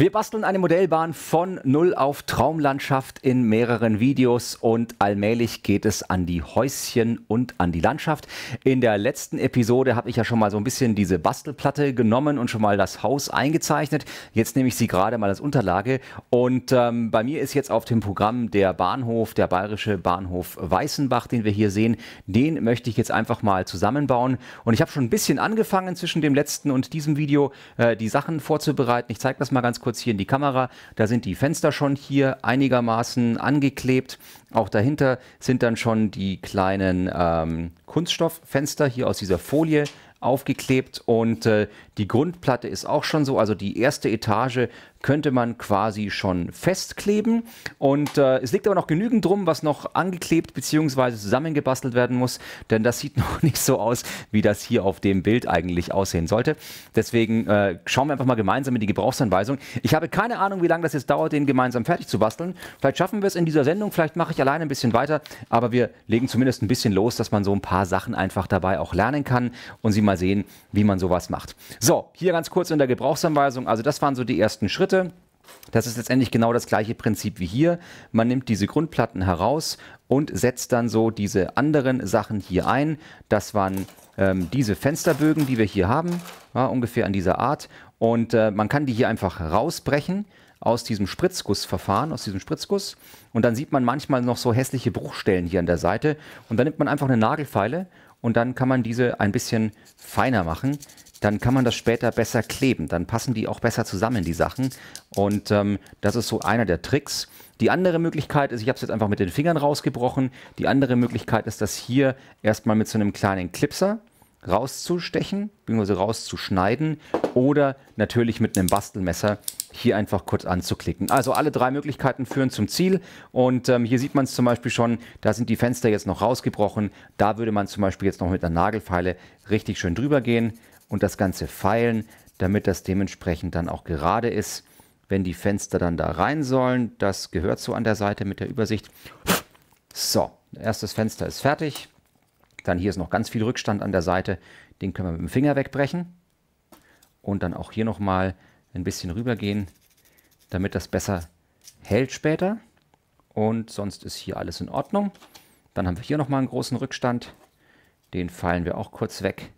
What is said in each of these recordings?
Wir basteln eine Modellbahn von Null auf Traumlandschaft in mehreren Videos und allmählich geht es an die Häuschen und an die Landschaft. In der letzten Episode habe ich ja schon mal so ein bisschen diese Bastelplatte genommen und schon mal das Haus eingezeichnet. Jetzt nehme ich sie gerade mal als Unterlage und ähm, bei mir ist jetzt auf dem Programm der Bahnhof, der bayerische Bahnhof Weißenbach, den wir hier sehen. Den möchte ich jetzt einfach mal zusammenbauen und ich habe schon ein bisschen angefangen zwischen dem letzten und diesem Video äh, die Sachen vorzubereiten. Ich zeige das mal ganz kurz kurz hier in die Kamera. Da sind die Fenster schon hier einigermaßen angeklebt. Auch dahinter sind dann schon die kleinen ähm, Kunststofffenster hier aus dieser Folie aufgeklebt und äh, die Grundplatte ist auch schon so, also die erste Etage könnte man quasi schon festkleben. Und äh, es liegt aber noch genügend drum, was noch angeklebt bzw. zusammengebastelt werden muss, denn das sieht noch nicht so aus, wie das hier auf dem Bild eigentlich aussehen sollte. Deswegen äh, schauen wir einfach mal gemeinsam in die Gebrauchsanweisung. Ich habe keine Ahnung, wie lange das jetzt dauert, den gemeinsam fertig zu basteln. Vielleicht schaffen wir es in dieser Sendung, vielleicht mache ich alleine ein bisschen weiter, aber wir legen zumindest ein bisschen los, dass man so ein paar Sachen einfach dabei auch lernen kann und sie mal sehen, wie man sowas macht. So, so, hier ganz kurz in der Gebrauchsanweisung. Also das waren so die ersten Schritte. Das ist letztendlich genau das gleiche Prinzip wie hier. Man nimmt diese Grundplatten heraus und setzt dann so diese anderen Sachen hier ein. Das waren ähm, diese Fensterbögen, die wir hier haben, ja, ungefähr an dieser Art. Und äh, man kann die hier einfach rausbrechen aus diesem Spritzgussverfahren, aus diesem Spritzguss. Und dann sieht man manchmal noch so hässliche Bruchstellen hier an der Seite. Und dann nimmt man einfach eine Nagelfeile und dann kann man diese ein bisschen feiner machen dann kann man das später besser kleben. Dann passen die auch besser zusammen, die Sachen. Und ähm, das ist so einer der Tricks. Die andere Möglichkeit ist, ich habe es jetzt einfach mit den Fingern rausgebrochen. Die andere Möglichkeit ist, das hier erstmal mit so einem kleinen Clipser rauszustechen, bzw. rauszuschneiden oder natürlich mit einem Bastelmesser hier einfach kurz anzuklicken. Also alle drei Möglichkeiten führen zum Ziel und ähm, hier sieht man es zum Beispiel schon, da sind die Fenster jetzt noch rausgebrochen. Da würde man zum Beispiel jetzt noch mit einer Nagelfeile richtig schön drüber gehen und das Ganze feilen, damit das dementsprechend dann auch gerade ist, wenn die Fenster dann da rein sollen. Das gehört so an der Seite mit der Übersicht. So, erstes Fenster ist fertig. Dann hier ist noch ganz viel Rückstand an der Seite. Den können wir mit dem Finger wegbrechen. Und dann auch hier nochmal ein bisschen rübergehen, damit das besser hält später. Und sonst ist hier alles in Ordnung. Dann haben wir hier nochmal einen großen Rückstand. Den fallen wir auch kurz weg.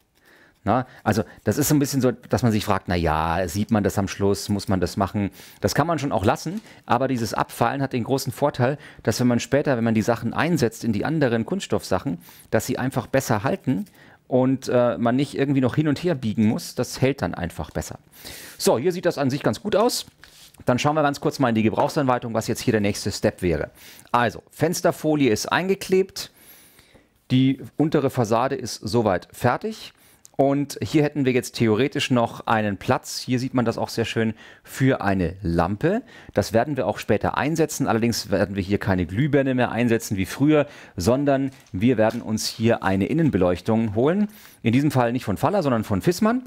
Na, also das ist so ein bisschen so, dass man sich fragt, na ja, sieht man das am Schluss, muss man das machen? Das kann man schon auch lassen, aber dieses Abfallen hat den großen Vorteil, dass wenn man später, wenn man die Sachen einsetzt in die anderen Kunststoffsachen, dass sie einfach besser halten und äh, man nicht irgendwie noch hin und her biegen muss, das hält dann einfach besser. So, hier sieht das an sich ganz gut aus. Dann schauen wir ganz kurz mal in die Gebrauchsanweitung, was jetzt hier der nächste Step wäre. Also, Fensterfolie ist eingeklebt, die untere Fassade ist soweit fertig. Und hier hätten wir jetzt theoretisch noch einen Platz. Hier sieht man das auch sehr schön für eine Lampe. Das werden wir auch später einsetzen. Allerdings werden wir hier keine Glühbirne mehr einsetzen wie früher, sondern wir werden uns hier eine Innenbeleuchtung holen. In diesem Fall nicht von Faller, sondern von Fissmann.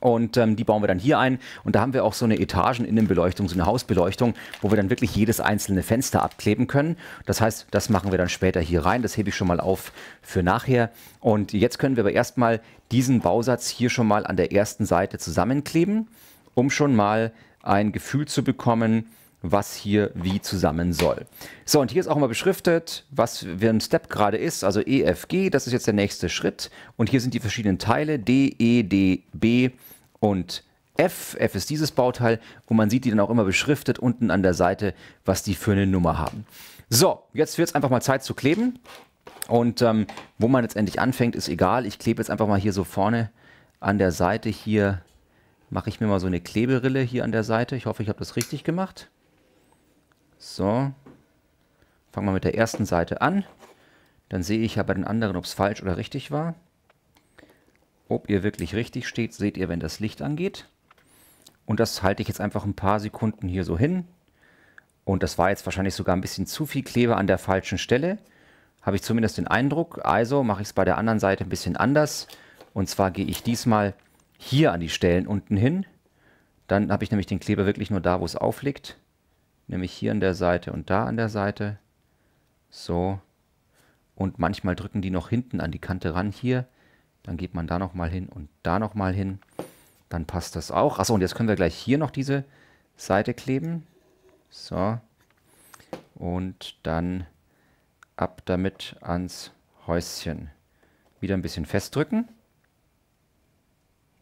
Und ähm, die bauen wir dann hier ein. Und da haben wir auch so eine Etageninnenbeleuchtung, so eine Hausbeleuchtung, wo wir dann wirklich jedes einzelne Fenster abkleben können. Das heißt, das machen wir dann später hier rein. Das hebe ich schon mal auf für nachher. Und jetzt können wir aber erstmal diesen Bausatz hier schon mal an der ersten Seite zusammenkleben, um schon mal ein Gefühl zu bekommen, was hier wie zusammen soll. So, und hier ist auch mal beschriftet, was für ein Step gerade ist, also EFG, das ist jetzt der nächste Schritt. Und hier sind die verschiedenen Teile, D, E, D, B und F. F ist dieses Bauteil und man sieht die dann auch immer beschriftet unten an der Seite, was die für eine Nummer haben. So, jetzt wird es einfach mal Zeit zu kleben. Und ähm, wo man jetzt endlich anfängt, ist egal. Ich klebe jetzt einfach mal hier so vorne an der Seite hier, mache ich mir mal so eine Kleberille hier an der Seite. Ich hoffe, ich habe das richtig gemacht. So. Fangen wir mit der ersten Seite an. Dann sehe ich ja bei den anderen, ob es falsch oder richtig war. Ob ihr wirklich richtig steht, seht ihr, wenn das Licht angeht. Und das halte ich jetzt einfach ein paar Sekunden hier so hin. Und das war jetzt wahrscheinlich sogar ein bisschen zu viel Kleber an der falschen Stelle. Habe ich zumindest den Eindruck. Also mache ich es bei der anderen Seite ein bisschen anders. Und zwar gehe ich diesmal hier an die Stellen unten hin. Dann habe ich nämlich den Kleber wirklich nur da, wo es aufliegt nämlich hier an der Seite und da an der Seite. So. Und manchmal drücken die noch hinten an die Kante ran hier. Dann geht man da nochmal hin und da nochmal hin. Dann passt das auch. Achso, und jetzt können wir gleich hier noch diese Seite kleben. So. Und dann ab damit ans Häuschen. Wieder ein bisschen festdrücken.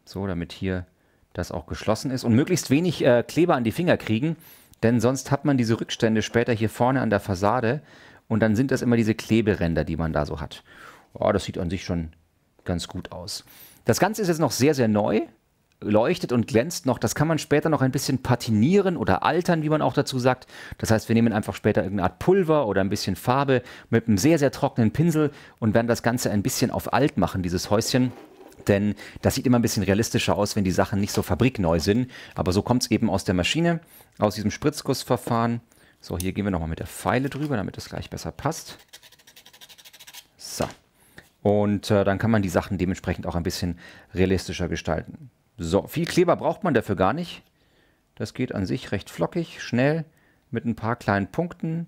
So, damit hier das auch geschlossen ist. Und möglichst wenig äh, Kleber an die Finger kriegen. Denn sonst hat man diese Rückstände später hier vorne an der Fassade und dann sind das immer diese Kleberänder, die man da so hat. Oh, das sieht an sich schon ganz gut aus. Das Ganze ist jetzt noch sehr, sehr neu, leuchtet und glänzt noch. Das kann man später noch ein bisschen patinieren oder altern, wie man auch dazu sagt. Das heißt, wir nehmen einfach später irgendeine Art Pulver oder ein bisschen Farbe mit einem sehr, sehr trockenen Pinsel und werden das Ganze ein bisschen auf alt machen, dieses Häuschen. Denn das sieht immer ein bisschen realistischer aus, wenn die Sachen nicht so fabrikneu sind. Aber so kommt es eben aus der Maschine, aus diesem Spritzgussverfahren. So, hier gehen wir nochmal mit der Pfeile drüber, damit das gleich besser passt. So. Und äh, dann kann man die Sachen dementsprechend auch ein bisschen realistischer gestalten. So, viel Kleber braucht man dafür gar nicht. Das geht an sich recht flockig, schnell, mit ein paar kleinen Punkten.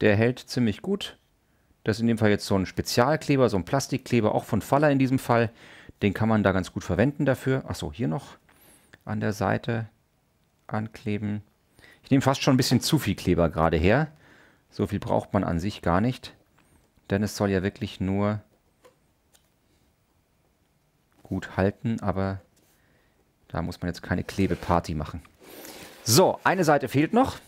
Der hält ziemlich gut. Das ist in dem Fall jetzt so ein Spezialkleber, so ein Plastikkleber, auch von Faller in diesem Fall. Den kann man da ganz gut verwenden dafür. Achso, hier noch an der Seite ankleben. Ich nehme fast schon ein bisschen zu viel Kleber gerade her. So viel braucht man an sich gar nicht. Denn es soll ja wirklich nur gut halten, aber da muss man jetzt keine Klebeparty machen. So, eine Seite fehlt noch.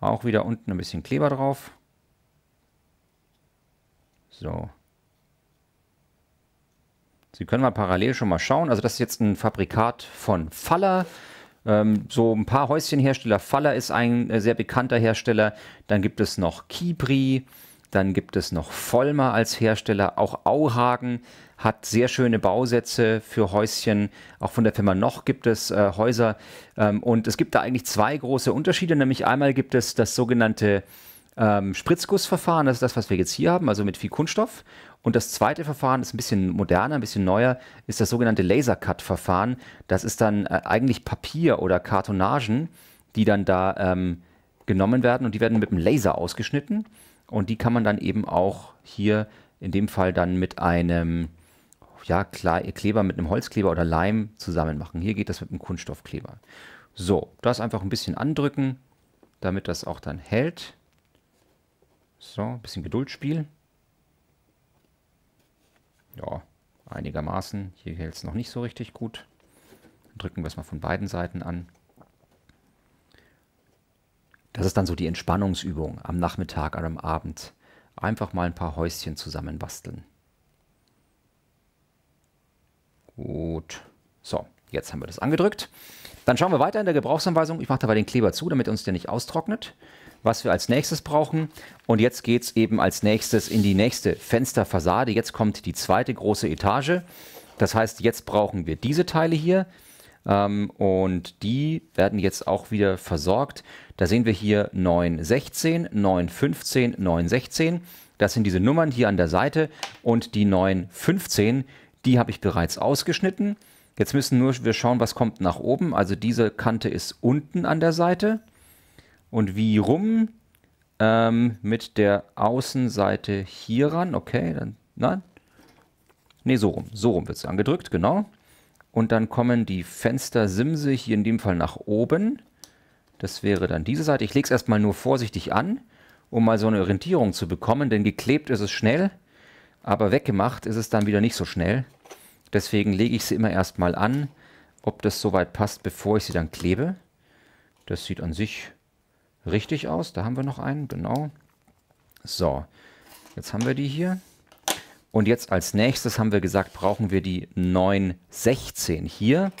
Auch wieder unten ein bisschen Kleber drauf. So. Sie können mal parallel schon mal schauen. Also das ist jetzt ein Fabrikat von Faller. Ähm, so ein paar Häuschenhersteller. Faller ist ein äh, sehr bekannter Hersteller. Dann gibt es noch Kibri. Dann gibt es noch Vollmer als Hersteller. Auch Auhagen hat sehr schöne Bausätze für Häuschen. Auch von der Firma Noch gibt es äh, Häuser. Ähm, und es gibt da eigentlich zwei große Unterschiede. Nämlich einmal gibt es das sogenannte ähm, Spritzgussverfahren, das ist das, was wir jetzt hier haben, also mit viel Kunststoff. Und das zweite Verfahren ist ein bisschen moderner, ein bisschen neuer, ist das sogenannte lasercut verfahren Das ist dann äh, eigentlich Papier oder Kartonagen, die dann da ähm, genommen werden und die werden mit einem Laser ausgeschnitten. Und die kann man dann eben auch hier in dem Fall dann mit einem ja, Kleber, mit einem Holzkleber oder Leim zusammen machen. Hier geht das mit einem Kunststoffkleber. So, das einfach ein bisschen andrücken, damit das auch dann hält. So, ein bisschen Geduldsspiel. Ja, einigermaßen. Hier hält es noch nicht so richtig gut. Dann drücken wir es mal von beiden Seiten an. Das ist dann so die Entspannungsübung am Nachmittag oder am Abend. Einfach mal ein paar Häuschen zusammenbasteln. Gut. So, jetzt haben wir das angedrückt. Dann schauen wir weiter in der Gebrauchsanweisung. Ich mache dabei den Kleber zu, damit uns der nicht austrocknet was wir als nächstes brauchen. Und jetzt geht es eben als nächstes in die nächste Fensterfassade. Jetzt kommt die zweite große Etage. Das heißt, jetzt brauchen wir diese Teile hier. Ähm, und die werden jetzt auch wieder versorgt. Da sehen wir hier 916, 915, 916. Das sind diese Nummern hier an der Seite. Und die 915, die habe ich bereits ausgeschnitten. Jetzt müssen nur wir schauen, was kommt nach oben. Also diese Kante ist unten an der Seite und wie rum ähm, mit der Außenseite hier ran. Okay, dann, nein. Ne, so rum. So rum wird es angedrückt, genau. Und dann kommen die Fenstersimse hier in dem Fall nach oben. Das wäre dann diese Seite. Ich lege es erstmal nur vorsichtig an, um mal so eine Orientierung zu bekommen, denn geklebt ist es schnell, aber weggemacht ist es dann wieder nicht so schnell. Deswegen lege ich sie immer erstmal an, ob das soweit passt, bevor ich sie dann klebe. Das sieht an sich richtig aus. Da haben wir noch einen, genau. So, jetzt haben wir die hier. Und jetzt als nächstes haben wir gesagt, brauchen wir die 916 hier.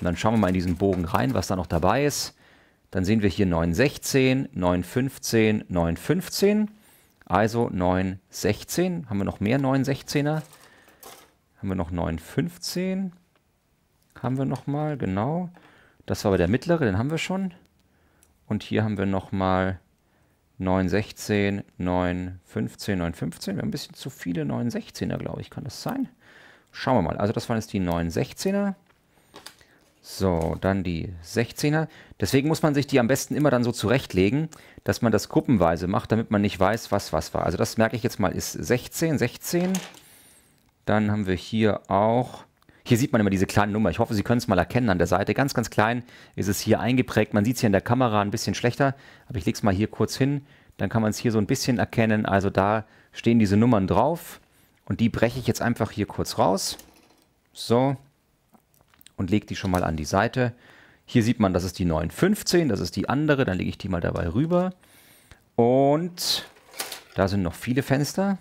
Und dann schauen wir mal in diesen Bogen rein, was da noch dabei ist. Dann sehen wir hier 916, 915, 915. Also 916. Haben wir noch mehr 916er? Haben wir noch 915? Haben wir nochmal, genau. Das war aber der mittlere, den haben wir schon. Und hier haben wir nochmal 916, 915, 915. Wir haben ein bisschen zu viele 916er, glaube ich. Kann das sein? Schauen wir mal. Also das waren jetzt die 916er. So, dann die 16er. Deswegen muss man sich die am besten immer dann so zurechtlegen, dass man das gruppenweise macht, damit man nicht weiß, was was war. Also das merke ich jetzt mal, ist 16, 16. Dann haben wir hier auch hier sieht man immer diese kleine Nummer. Ich hoffe, Sie können es mal erkennen an der Seite. Ganz, ganz klein ist es hier eingeprägt. Man sieht es hier in der Kamera ein bisschen schlechter, aber ich lege es mal hier kurz hin. Dann kann man es hier so ein bisschen erkennen. Also da stehen diese Nummern drauf und die breche ich jetzt einfach hier kurz raus. So und lege die schon mal an die Seite. Hier sieht man, das ist die 915, das ist die andere. Dann lege ich die mal dabei rüber. Und da sind noch viele Fenster.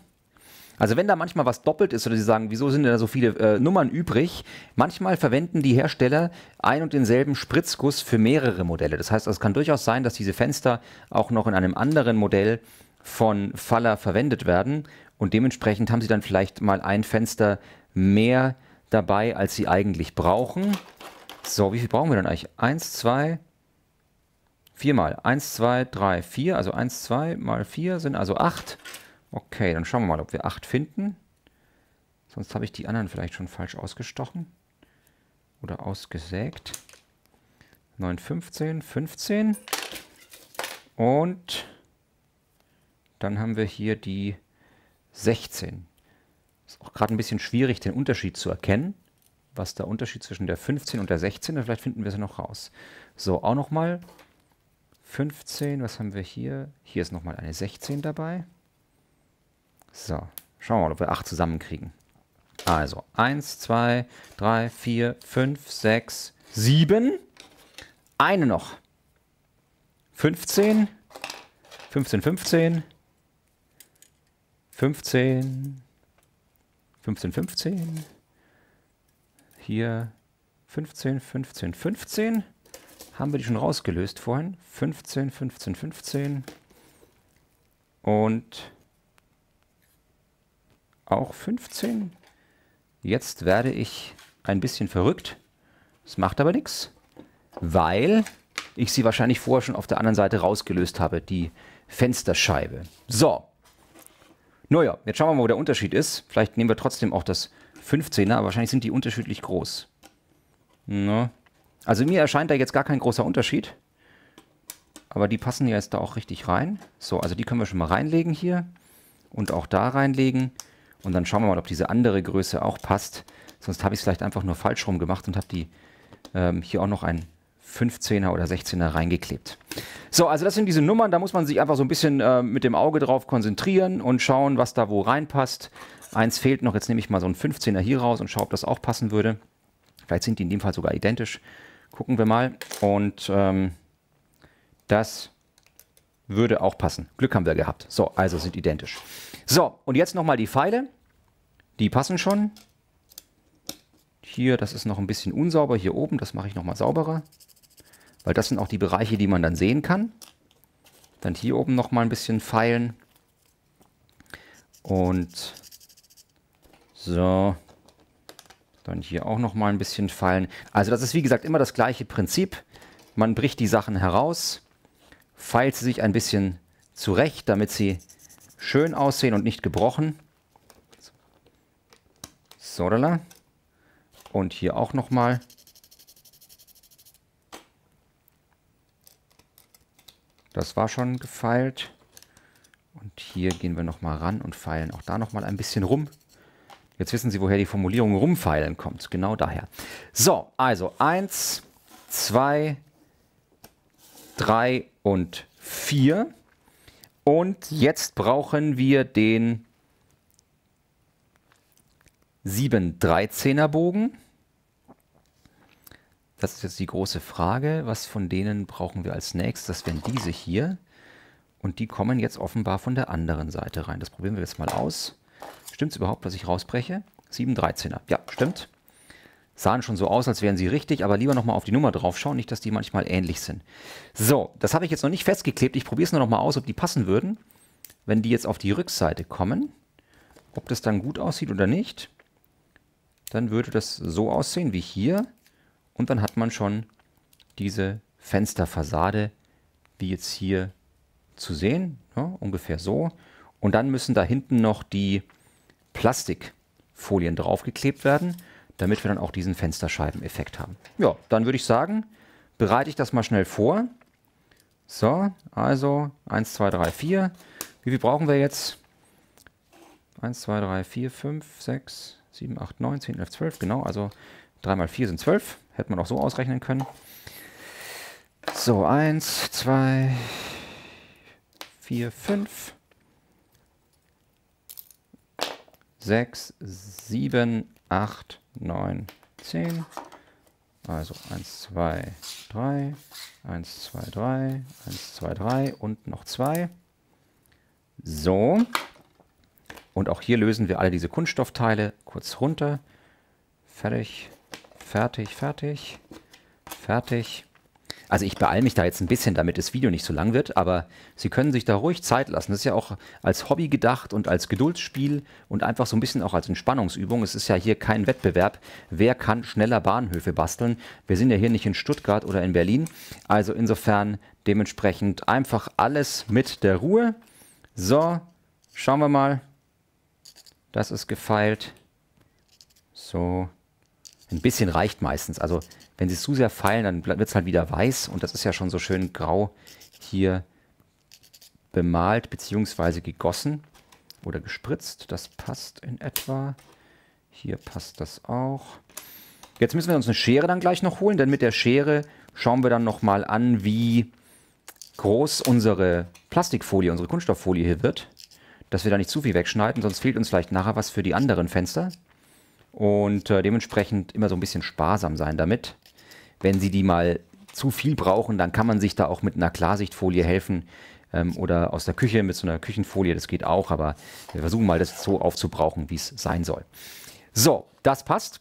Also wenn da manchmal was doppelt ist oder sie sagen, wieso sind da so viele äh, Nummern übrig, manchmal verwenden die Hersteller ein und denselben Spritzguss für mehrere Modelle. Das heißt, also es kann durchaus sein, dass diese Fenster auch noch in einem anderen Modell von Faller verwendet werden und dementsprechend haben sie dann vielleicht mal ein Fenster mehr dabei, als sie eigentlich brauchen. So, wie viel brauchen wir denn eigentlich? Eins, zwei, viermal. Eins, zwei, drei, vier. Also eins, zwei mal vier sind also acht. Okay, dann schauen wir mal, ob wir 8 finden. Sonst habe ich die anderen vielleicht schon falsch ausgestochen. Oder ausgesägt. 9, 15, 15. Und dann haben wir hier die 16. Ist auch gerade ein bisschen schwierig, den Unterschied zu erkennen. Was der Unterschied zwischen der 15 und der 16 ist. Vielleicht finden wir sie noch raus. So, auch nochmal 15. Was haben wir hier? Hier ist nochmal eine 16 dabei. So, schauen wir mal, ob wir 8 zusammenkriegen. Also 1, 2, 3, 4, 5, 6, 7. Eine noch. 15, 15, 15, 15, 15, 15. Hier 15, 15, 15. Haben wir die schon rausgelöst vorhin? 15, 15, 15. Und auch 15. Jetzt werde ich ein bisschen verrückt. Das macht aber nichts, weil ich sie wahrscheinlich vorher schon auf der anderen Seite rausgelöst habe, die Fensterscheibe. So. Naja, jetzt schauen wir mal, wo der Unterschied ist. Vielleicht nehmen wir trotzdem auch das 15er, aber wahrscheinlich sind die unterschiedlich groß. Na. Also mir erscheint da jetzt gar kein großer Unterschied. Aber die passen ja jetzt da auch richtig rein. So, also die können wir schon mal reinlegen hier. Und auch da reinlegen. Und dann schauen wir mal, ob diese andere Größe auch passt. Sonst habe ich es vielleicht einfach nur falsch rum gemacht und habe die ähm, hier auch noch ein 15er oder 16er reingeklebt. So, also das sind diese Nummern, da muss man sich einfach so ein bisschen äh, mit dem Auge drauf konzentrieren und schauen, was da wo reinpasst. Eins fehlt noch, jetzt nehme ich mal so ein 15er hier raus und schaue, ob das auch passen würde. Vielleicht sind die in dem Fall sogar identisch. Gucken wir mal. Und ähm, das würde auch passen. Glück haben wir gehabt. So, also sind identisch. So, und jetzt nochmal die Pfeile. Die passen schon. Hier, das ist noch ein bisschen unsauber. Hier oben, das mache ich nochmal sauberer. Weil das sind auch die Bereiche, die man dann sehen kann. Dann hier oben nochmal ein bisschen feilen. Und so. Dann hier auch nochmal ein bisschen feilen. Also das ist wie gesagt immer das gleiche Prinzip. Man bricht die Sachen heraus feilt sie sich ein bisschen zurecht, damit sie schön aussehen und nicht gebrochen. So, da. Und hier auch nochmal. Das war schon gefeilt. Und hier gehen wir nochmal ran und feilen auch da nochmal ein bisschen rum. Jetzt wissen Sie, woher die Formulierung rumfeilen kommt. Genau daher. So, also 1, 2, 3 und 4. Und jetzt brauchen wir den 713er Bogen. Das ist jetzt die große Frage, was von denen brauchen wir als nächstes? Das wären diese hier. Und die kommen jetzt offenbar von der anderen Seite rein. Das probieren wir jetzt mal aus. Stimmt es überhaupt, dass ich rausbreche? 713er. Ja, stimmt sahen schon so aus, als wären sie richtig, aber lieber nochmal auf die Nummer drauf schauen, nicht, dass die manchmal ähnlich sind. So, das habe ich jetzt noch nicht festgeklebt. Ich probiere es nur nochmal aus, ob die passen würden. Wenn die jetzt auf die Rückseite kommen, ob das dann gut aussieht oder nicht, dann würde das so aussehen wie hier. Und dann hat man schon diese Fensterfassade, wie jetzt hier zu sehen, ja, ungefähr so. Und dann müssen da hinten noch die Plastikfolien draufgeklebt werden damit wir dann auch diesen Fensterscheibeneffekt haben. Ja, dann würde ich sagen, bereite ich das mal schnell vor. So, also 1, 2, 3, 4. Wie viel brauchen wir jetzt? 1, 2, 3, 4, 5, 6, 7, 8, 9, 10, 11, 12. Genau, also 3 mal 4 sind 12. Hätte man auch so ausrechnen können. So, 1, 2, 4, 5, 6, 7, 8, 9, 10. Also 1, 2, 3, 1, 2, 3, 1, 2, 3 und noch 2. So. Und auch hier lösen wir alle diese Kunststoffteile kurz runter. Fertig, fertig, fertig, fertig. Also ich beeile mich da jetzt ein bisschen, damit das Video nicht so lang wird, aber Sie können sich da ruhig Zeit lassen. Das ist ja auch als Hobby gedacht und als Geduldsspiel und einfach so ein bisschen auch als Entspannungsübung. Es ist ja hier kein Wettbewerb. Wer kann schneller Bahnhöfe basteln? Wir sind ja hier nicht in Stuttgart oder in Berlin. Also insofern dementsprechend einfach alles mit der Ruhe. So, schauen wir mal. Das ist gefeilt. So, ein bisschen reicht meistens. Also wenn sie es zu sehr feilen, dann wird es halt wieder weiß und das ist ja schon so schön grau hier bemalt bzw. gegossen oder gespritzt. Das passt in etwa. Hier passt das auch. Jetzt müssen wir uns eine Schere dann gleich noch holen, denn mit der Schere schauen wir dann nochmal an, wie groß unsere Plastikfolie, unsere Kunststofffolie hier wird. Dass wir da nicht zu viel wegschneiden, sonst fehlt uns vielleicht nachher was für die anderen Fenster. Und äh, dementsprechend immer so ein bisschen sparsam sein damit. Wenn Sie die mal zu viel brauchen, dann kann man sich da auch mit einer Klarsichtfolie helfen ähm, oder aus der Küche mit so einer Küchenfolie, das geht auch, aber wir versuchen mal, das so aufzubrauchen, wie es sein soll. So, das passt.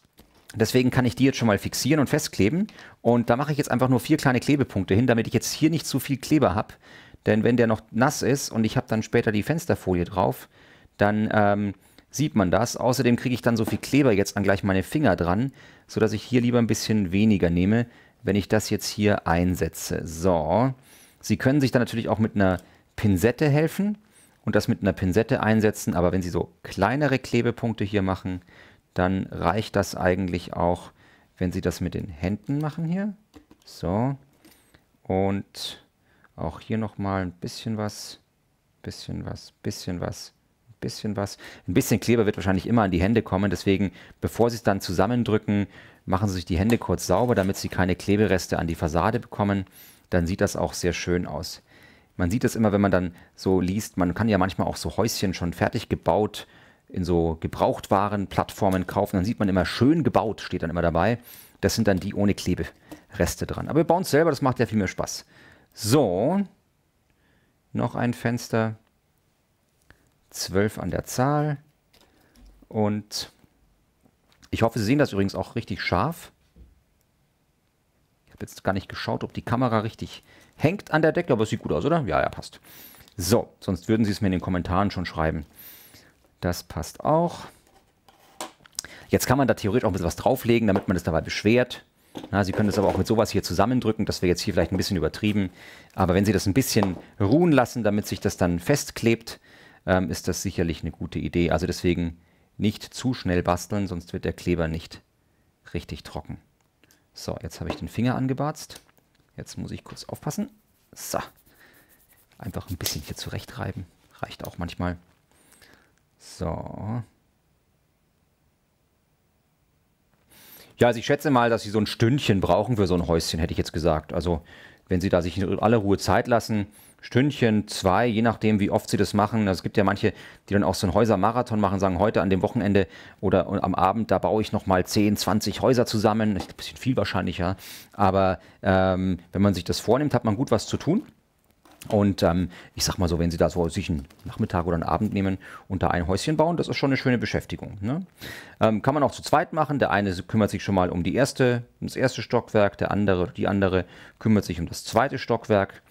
Deswegen kann ich die jetzt schon mal fixieren und festkleben. Und da mache ich jetzt einfach nur vier kleine Klebepunkte hin, damit ich jetzt hier nicht zu viel Kleber habe. Denn wenn der noch nass ist und ich habe dann später die Fensterfolie drauf, dann ähm, sieht man das. Außerdem kriege ich dann so viel Kleber jetzt an gleich meine Finger dran, sodass ich hier lieber ein bisschen weniger nehme, wenn ich das jetzt hier einsetze. So, Sie können sich dann natürlich auch mit einer Pinsette helfen und das mit einer Pinsette einsetzen, aber wenn Sie so kleinere Klebepunkte hier machen, dann reicht das eigentlich auch, wenn Sie das mit den Händen machen hier. So, und auch hier nochmal ein bisschen was, bisschen was, bisschen was, bisschen was. Ein bisschen Kleber wird wahrscheinlich immer an die Hände kommen. Deswegen, bevor Sie es dann zusammendrücken, machen Sie sich die Hände kurz sauber, damit Sie keine Klebereste an die Fassade bekommen. Dann sieht das auch sehr schön aus. Man sieht das immer, wenn man dann so liest. Man kann ja manchmal auch so Häuschen schon fertig gebaut in so Gebrauchtwarenplattformen kaufen. Dann sieht man immer schön gebaut, steht dann immer dabei. Das sind dann die ohne Klebereste dran. Aber wir bauen es selber, das macht ja viel mehr Spaß. So, noch ein Fenster. 12 an der Zahl. Und ich hoffe, Sie sehen das übrigens auch richtig scharf. Ich habe jetzt gar nicht geschaut, ob die Kamera richtig hängt an der Decke, aber es sieht gut aus, oder? Ja, ja, passt. So, sonst würden Sie es mir in den Kommentaren schon schreiben. Das passt auch. Jetzt kann man da theoretisch auch ein bisschen was drauflegen, damit man es dabei beschwert. Na, Sie können das aber auch mit sowas hier zusammendrücken. Das wäre jetzt hier vielleicht ein bisschen übertrieben. Aber wenn Sie das ein bisschen ruhen lassen, damit sich das dann festklebt, ähm, ist das sicherlich eine gute Idee. Also deswegen nicht zu schnell basteln, sonst wird der Kleber nicht richtig trocken. So, jetzt habe ich den Finger angebarzt. Jetzt muss ich kurz aufpassen. So, einfach ein bisschen hier zurechtreiben. Reicht auch manchmal. So. Ja, also ich schätze mal, dass Sie so ein Stündchen brauchen für so ein Häuschen, hätte ich jetzt gesagt. Also wenn Sie da sich in aller Ruhe Zeit lassen, Stündchen, zwei, je nachdem, wie oft sie das machen. Also es gibt ja manche, die dann auch so einen Häusermarathon machen, sagen, heute an dem Wochenende oder am Abend, da baue ich nochmal 10, 20 Häuser zusammen. Ein bisschen viel wahrscheinlicher. Aber ähm, wenn man sich das vornimmt, hat man gut was zu tun. Und ähm, ich sag mal so, wenn Sie da so sich einen Nachmittag oder einen Abend nehmen und da ein Häuschen bauen, das ist schon eine schöne Beschäftigung. Ne? Ähm, kann man auch zu zweit machen. Der eine kümmert sich schon mal um die erste, um das erste Stockwerk, der andere, die andere kümmert sich um das zweite Stockwerk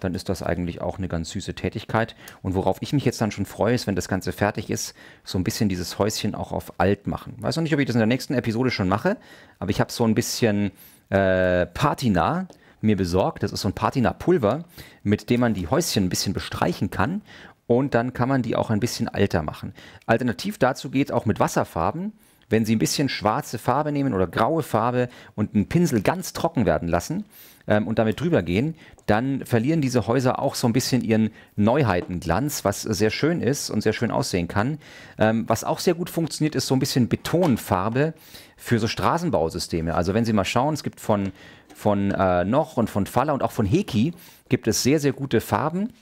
dann ist das eigentlich auch eine ganz süße Tätigkeit. Und worauf ich mich jetzt dann schon freue, ist, wenn das Ganze fertig ist, so ein bisschen dieses Häuschen auch auf alt machen. Weiß noch nicht, ob ich das in der nächsten Episode schon mache, aber ich habe so ein bisschen äh, Patina mir besorgt. Das ist so ein Patina-Pulver, mit dem man die Häuschen ein bisschen bestreichen kann. Und dann kann man die auch ein bisschen alter machen. Alternativ dazu geht auch mit Wasserfarben wenn Sie ein bisschen schwarze Farbe nehmen oder graue Farbe und einen Pinsel ganz trocken werden lassen, ähm, und damit drüber gehen, dann verlieren diese Häuser auch so ein bisschen ihren Neuheitenglanz, was sehr schön ist und sehr schön aussehen kann. Ähm, was auch sehr gut funktioniert, ist so ein bisschen Betonfarbe für so Straßenbausysteme. Also wenn Sie mal schauen, es gibt von, von äh, Noch und von Faller und auch von Heki gibt es sehr, sehr gute Farben,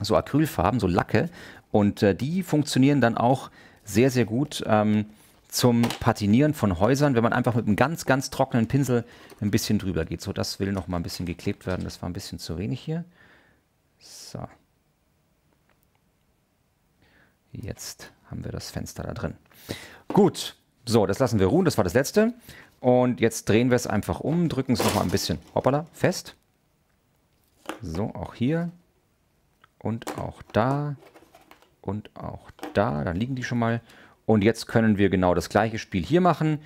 so Acrylfarben, so Lacke. Und äh, die funktionieren dann auch sehr, sehr gut ähm, zum Patinieren von Häusern, wenn man einfach mit einem ganz, ganz trockenen Pinsel ein bisschen drüber geht. So, das will noch mal ein bisschen geklebt werden. Das war ein bisschen zu wenig hier. So. Jetzt haben wir das Fenster da drin. Gut, so, das lassen wir ruhen. Das war das letzte. Und jetzt drehen wir es einfach um, drücken es noch mal ein bisschen, hoppala, fest. So, auch hier. Und auch da. Und auch da. Dann liegen die schon mal. Und jetzt können wir genau das gleiche Spiel hier machen.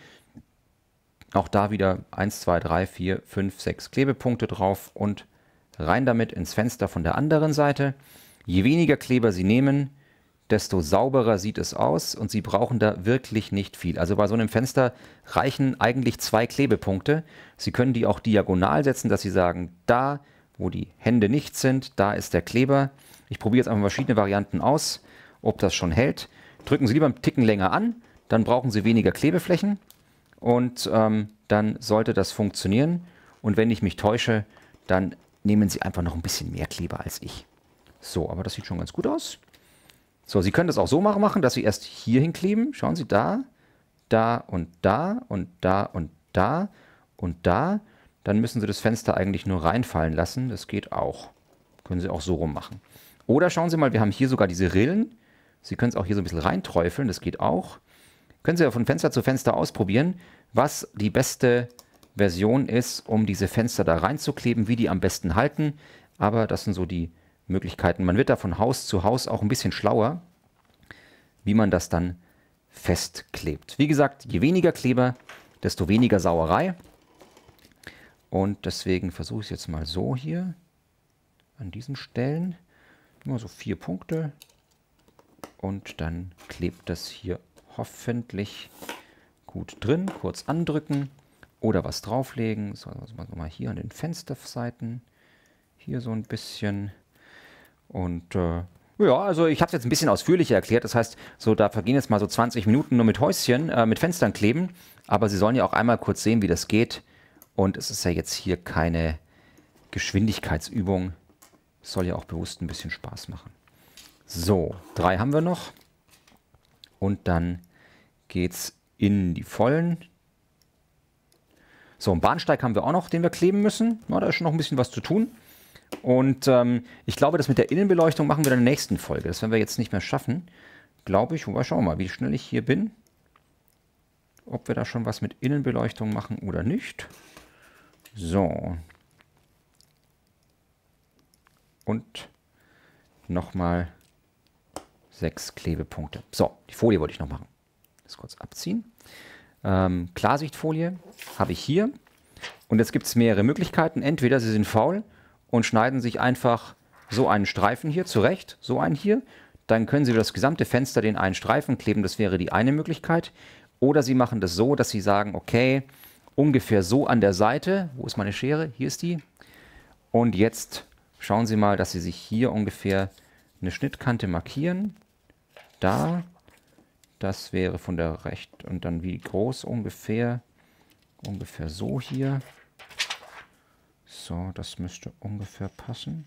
Auch da wieder 1, 2, 3, 4, 5, 6 Klebepunkte drauf und rein damit ins Fenster von der anderen Seite. Je weniger Kleber Sie nehmen, desto sauberer sieht es aus und Sie brauchen da wirklich nicht viel. Also bei so einem Fenster reichen eigentlich zwei Klebepunkte. Sie können die auch diagonal setzen, dass Sie sagen, da, wo die Hände nicht sind, da ist der Kleber. Ich probiere jetzt einfach verschiedene Varianten aus, ob das schon hält. Drücken Sie lieber einen Ticken länger an, dann brauchen Sie weniger Klebeflächen und ähm, dann sollte das funktionieren. Und wenn ich mich täusche, dann nehmen Sie einfach noch ein bisschen mehr Kleber als ich. So, aber das sieht schon ganz gut aus. So, Sie können das auch so machen, dass Sie erst hier hinkleben. Schauen Sie, da, da und da und da und da und da. Dann müssen Sie das Fenster eigentlich nur reinfallen lassen. Das geht auch. Können Sie auch so rum machen. Oder schauen Sie mal, wir haben hier sogar diese Rillen. Sie können es auch hier so ein bisschen reinträufeln, das geht auch. Können Sie ja von Fenster zu Fenster ausprobieren, was die beste Version ist, um diese Fenster da reinzukleben, wie die am besten halten. Aber das sind so die Möglichkeiten. Man wird da von Haus zu Haus auch ein bisschen schlauer, wie man das dann festklebt. Wie gesagt, je weniger Kleber, desto weniger Sauerei. Und deswegen versuche ich es jetzt mal so hier an diesen Stellen. Immer so vier Punkte. Und dann klebt das hier hoffentlich gut drin. Kurz andrücken oder was drauflegen. So, also mal hier an den Fensterseiten. Hier so ein bisschen. Und äh, ja, also ich habe es jetzt ein bisschen ausführlicher erklärt. Das heißt, so da vergehen jetzt mal so 20 Minuten nur mit Häuschen, äh, mit Fenstern kleben. Aber Sie sollen ja auch einmal kurz sehen, wie das geht. Und es ist ja jetzt hier keine Geschwindigkeitsübung. Es soll ja auch bewusst ein bisschen Spaß machen. So, drei haben wir noch. Und dann geht's in die Vollen. So, einen Bahnsteig haben wir auch noch, den wir kleben müssen. Na, da ist schon noch ein bisschen was zu tun. Und ähm, ich glaube, das mit der Innenbeleuchtung machen wir dann in der nächsten Folge. Das werden wir jetzt nicht mehr schaffen. Glaube ich, wobei schauen wir mal, wie schnell ich hier bin. Ob wir da schon was mit Innenbeleuchtung machen oder nicht. So. Und nochmal sechs Klebepunkte. So, die Folie wollte ich noch machen. Das kurz abziehen. Ähm, Klarsichtfolie habe ich hier. Und jetzt gibt es mehrere Möglichkeiten. Entweder Sie sind faul und schneiden sich einfach so einen Streifen hier zurecht, so einen hier. Dann können Sie über das gesamte Fenster den einen Streifen kleben. Das wäre die eine Möglichkeit. Oder Sie machen das so, dass Sie sagen, okay, ungefähr so an der Seite. Wo ist meine Schere? Hier ist die. Und jetzt schauen Sie mal, dass Sie sich hier ungefähr eine Schnittkante markieren da. Das wäre von der recht und dann wie groß ungefähr. Ungefähr so hier. So, das müsste ungefähr passen.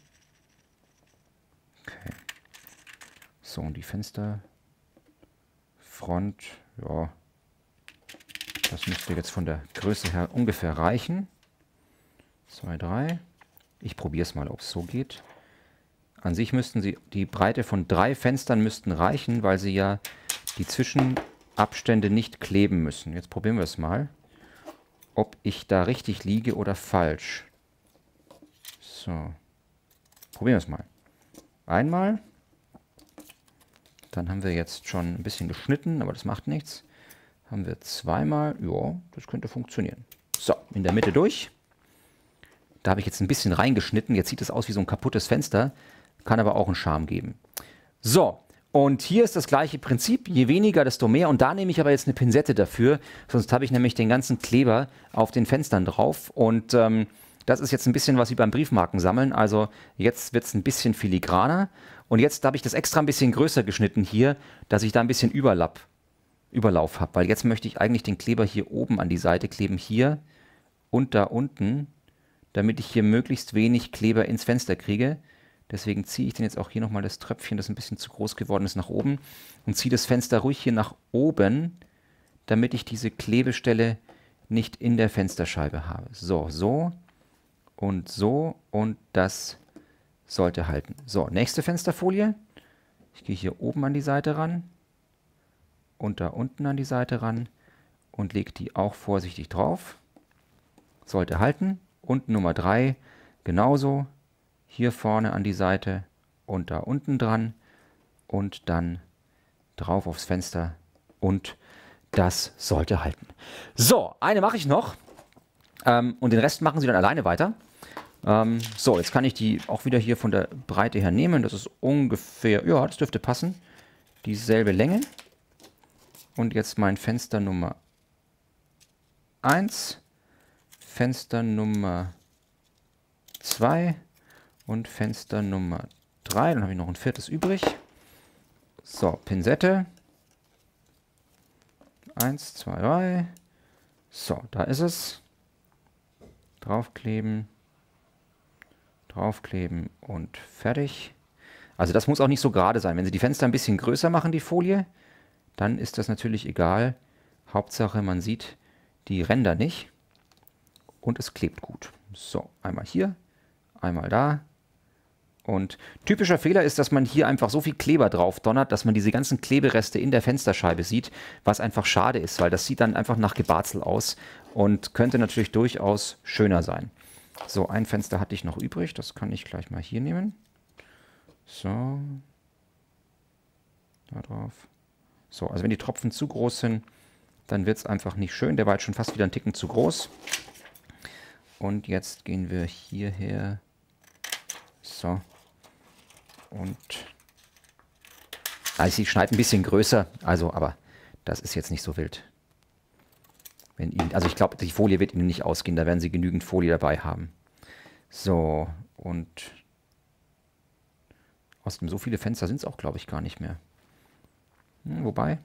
Okay. So, und die Fensterfront, ja, das müsste jetzt von der Größe her ungefähr reichen. 2, 3. Ich probiere es mal, ob es so geht. An sich müssten sie, die Breite von drei Fenstern müssten reichen, weil sie ja die Zwischenabstände nicht kleben müssen. Jetzt probieren wir es mal, ob ich da richtig liege oder falsch. So, probieren wir es mal. Einmal, dann haben wir jetzt schon ein bisschen geschnitten, aber das macht nichts. Haben wir zweimal, ja, das könnte funktionieren. So, in der Mitte durch. Da habe ich jetzt ein bisschen reingeschnitten. Jetzt sieht es aus wie so ein kaputtes Fenster kann aber auch einen Charme geben. So, und hier ist das gleiche Prinzip, je weniger, desto mehr. Und da nehme ich aber jetzt eine Pinsette dafür, sonst habe ich nämlich den ganzen Kleber auf den Fenstern drauf. Und ähm, das ist jetzt ein bisschen was wie beim Briefmarken sammeln. Also jetzt wird es ein bisschen filigraner. Und jetzt habe ich das extra ein bisschen größer geschnitten hier, dass ich da ein bisschen Überlapp, Überlauf habe. Weil jetzt möchte ich eigentlich den Kleber hier oben an die Seite kleben, hier und da unten, damit ich hier möglichst wenig Kleber ins Fenster kriege. Deswegen ziehe ich den jetzt auch hier nochmal das Tröpfchen, das ein bisschen zu groß geworden ist, nach oben und ziehe das Fenster ruhig hier nach oben, damit ich diese Klebestelle nicht in der Fensterscheibe habe. So, so und so und das sollte halten. So, nächste Fensterfolie. Ich gehe hier oben an die Seite ran und da unten an die Seite ran und lege die auch vorsichtig drauf. Sollte halten. Und Nummer 3 genauso hier vorne an die Seite und da unten dran und dann drauf aufs Fenster und das sollte halten. So, eine mache ich noch ähm, und den Rest machen Sie dann alleine weiter. Ähm, so, jetzt kann ich die auch wieder hier von der Breite her nehmen. Das ist ungefähr, ja, das dürfte passen. Dieselbe Länge. Und jetzt mein Fenster Nummer 1, Fenster Nummer 2 und Fenster Nummer 3. Dann habe ich noch ein viertes übrig. So, Pinsette. 1, 2, 3. So, da ist es. Draufkleben. Draufkleben und fertig. Also das muss auch nicht so gerade sein. Wenn Sie die Fenster ein bisschen größer machen, die Folie, dann ist das natürlich egal. Hauptsache, man sieht die Ränder nicht und es klebt gut. So, einmal hier, einmal da. Und typischer Fehler ist, dass man hier einfach so viel Kleber drauf donnert, dass man diese ganzen Klebereste in der Fensterscheibe sieht, was einfach schade ist, weil das sieht dann einfach nach Gebarzel aus und könnte natürlich durchaus schöner sein. So, ein Fenster hatte ich noch übrig, das kann ich gleich mal hier nehmen. So. Da drauf. So, also wenn die Tropfen zu groß sind, dann wird es einfach nicht schön. Der war jetzt schon fast wieder einen Ticken zu groß. Und jetzt gehen wir hierher. So, und also ich schneide ein bisschen größer, also aber das ist jetzt nicht so wild. Ihnen, also ich glaube, die Folie wird Ihnen nicht ausgehen, da werden Sie genügend Folie dabei haben. So, und außerdem so viele Fenster sind es auch, glaube ich, gar nicht mehr. Hm, wobei,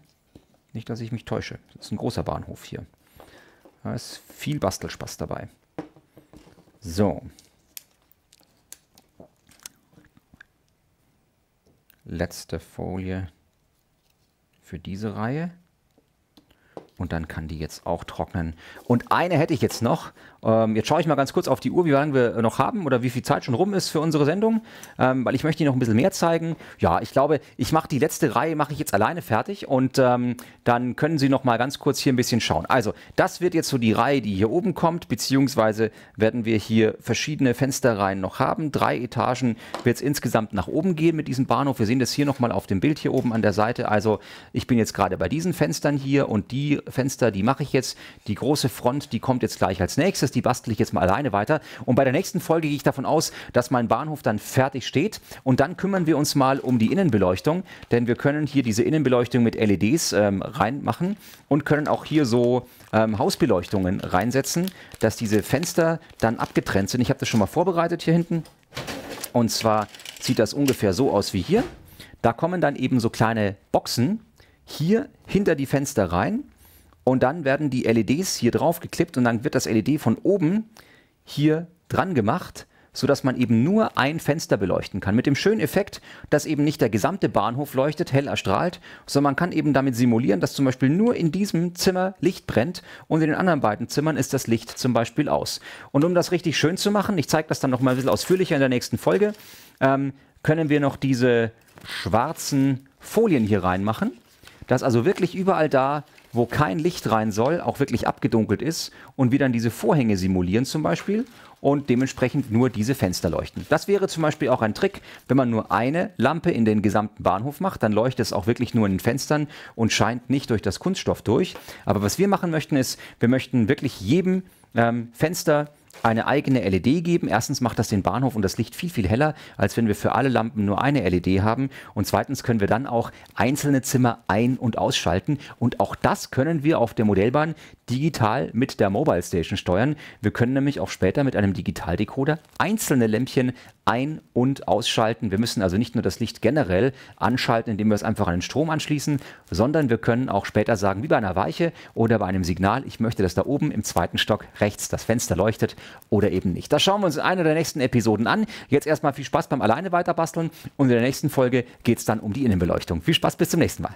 nicht, dass ich mich täusche. Das ist ein großer Bahnhof hier. Da ist viel Bastelspaß dabei. So, letzte Folie für diese Reihe. Und dann kann die jetzt auch trocknen. Und eine hätte ich jetzt noch. Ähm, jetzt schaue ich mal ganz kurz auf die Uhr, wie lange wir noch haben oder wie viel Zeit schon rum ist für unsere Sendung, ähm, weil ich möchte Ihnen noch ein bisschen mehr zeigen. Ja, ich glaube, ich mache die letzte Reihe, mache ich jetzt alleine fertig und ähm, dann können Sie noch mal ganz kurz hier ein bisschen schauen. Also, das wird jetzt so die Reihe, die hier oben kommt, beziehungsweise werden wir hier verschiedene Fensterreihen noch haben. Drei Etagen wird es insgesamt nach oben gehen mit diesem Bahnhof. Wir sehen das hier noch mal auf dem Bild hier oben an der Seite. Also, ich bin jetzt gerade bei diesen Fenstern hier und die Fenster, die mache ich jetzt, die große Front, die kommt jetzt gleich als nächstes, die bastel ich jetzt mal alleine weiter. Und bei der nächsten Folge gehe ich davon aus, dass mein Bahnhof dann fertig steht und dann kümmern wir uns mal um die Innenbeleuchtung, denn wir können hier diese Innenbeleuchtung mit LEDs ähm, reinmachen und können auch hier so ähm, Hausbeleuchtungen reinsetzen, dass diese Fenster dann abgetrennt sind. Ich habe das schon mal vorbereitet hier hinten. Und zwar sieht das ungefähr so aus wie hier. Da kommen dann eben so kleine Boxen hier hinter die Fenster rein und dann werden die LEDs hier drauf geklippt und dann wird das LED von oben hier dran gemacht, sodass man eben nur ein Fenster beleuchten kann. Mit dem schönen Effekt, dass eben nicht der gesamte Bahnhof leuchtet, hell erstrahlt, sondern man kann eben damit simulieren, dass zum Beispiel nur in diesem Zimmer Licht brennt und in den anderen beiden Zimmern ist das Licht zum Beispiel aus. Und um das richtig schön zu machen, ich zeige das dann nochmal ein bisschen ausführlicher in der nächsten Folge, ähm, können wir noch diese schwarzen Folien hier reinmachen, dass also wirklich überall da wo kein Licht rein soll, auch wirklich abgedunkelt ist und wir dann diese Vorhänge simulieren zum Beispiel und dementsprechend nur diese Fenster leuchten. Das wäre zum Beispiel auch ein Trick, wenn man nur eine Lampe in den gesamten Bahnhof macht, dann leuchtet es auch wirklich nur in den Fenstern und scheint nicht durch das Kunststoff durch. Aber was wir machen möchten ist, wir möchten wirklich jedem ähm, Fenster eine eigene LED geben. Erstens macht das den Bahnhof und das Licht viel, viel heller, als wenn wir für alle Lampen nur eine LED haben. Und zweitens können wir dann auch einzelne Zimmer ein- und ausschalten. Und auch das können wir auf der Modellbahn digital mit der Mobile Station steuern. Wir können nämlich auch später mit einem Digitaldecoder einzelne Lämpchen ein- und ausschalten. Wir müssen also nicht nur das Licht generell anschalten, indem wir es einfach an den Strom anschließen, sondern wir können auch später sagen, wie bei einer Weiche oder bei einem Signal, ich möchte, dass da oben im zweiten Stock rechts das Fenster leuchtet oder eben nicht. Das schauen wir uns in einer der nächsten Episoden an. Jetzt erstmal viel Spaß beim Alleine weiterbasteln und in der nächsten Folge geht es dann um die Innenbeleuchtung. Viel Spaß, bis zum nächsten Mal.